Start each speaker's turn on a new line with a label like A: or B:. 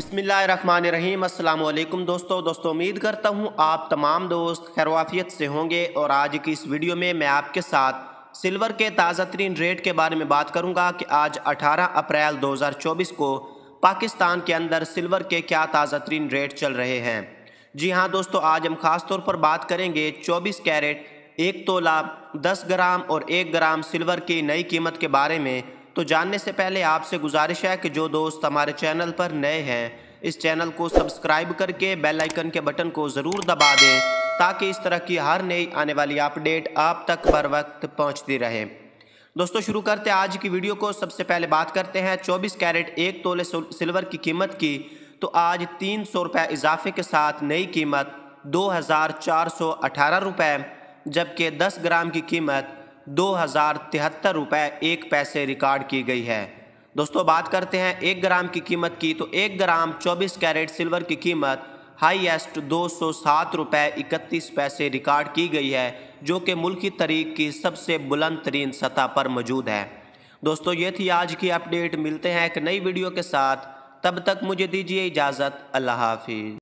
A: अस्सलाम अल्लाम दोस्तों दोस्तों उम्मीद करता हूँ आप तमाम दोस्त खैरवाफियत से होंगे और आज की इस वीडियो में मैं आपके साथ सिल्वर के ताज़ा तरीन रेट के बारे में बात करूँगा कि आज 18 अप्रैल 2024 को पाकिस्तान के अंदर सिल्वर के क्या ताज़ा तरीन रेट चल रहे हैं जी हाँ दोस्तों आज हम खास तौर पर बात करेंगे चौबीस कैरेट एक तोला दस ग्राम और एक ग्राम सिल्वर की नई कीमत के बारे में तो जानने से पहले आपसे गुजारिश है कि जो दोस्त हमारे चैनल पर नए हैं इस चैनल को सब्सक्राइब करके बेल आइकन के बटन को ज़रूर दबा दें ताकि इस तरह की हर नई आने वाली अपडेट आप तक बर वक्त पहुँचती रहे दोस्तों शुरू करते हैं आज की वीडियो को सबसे पहले बात करते हैं 24 कैरेट एक तोले सिल्वर की कीमत की तो आज तीन सौ रुपये इजाफे के साथ नई कीमत दो हज़ार चार सौ अठारह रुपये जबकि दस ग्राम की कीमत दो हज़ार तिहत्तर रुपये एक पैसे रिकॉर्ड की गई है दोस्तों बात करते हैं एक ग्राम की कीमत की तो एक ग्राम चौबीस कैरेट सिल्वर की कीमत हाईएस्ट दो सौ सात रुपये इकतीस पैसे रिकॉर्ड की गई है जो कि मुल्की तरीक की सबसे बुलंद तरीन सतह पर मौजूद है दोस्तों ये थी आज की अपडेट मिलते हैं एक नई वीडियो के साथ तब तक मुझे दीजिए इजाज़त अल्लाह हाफिज़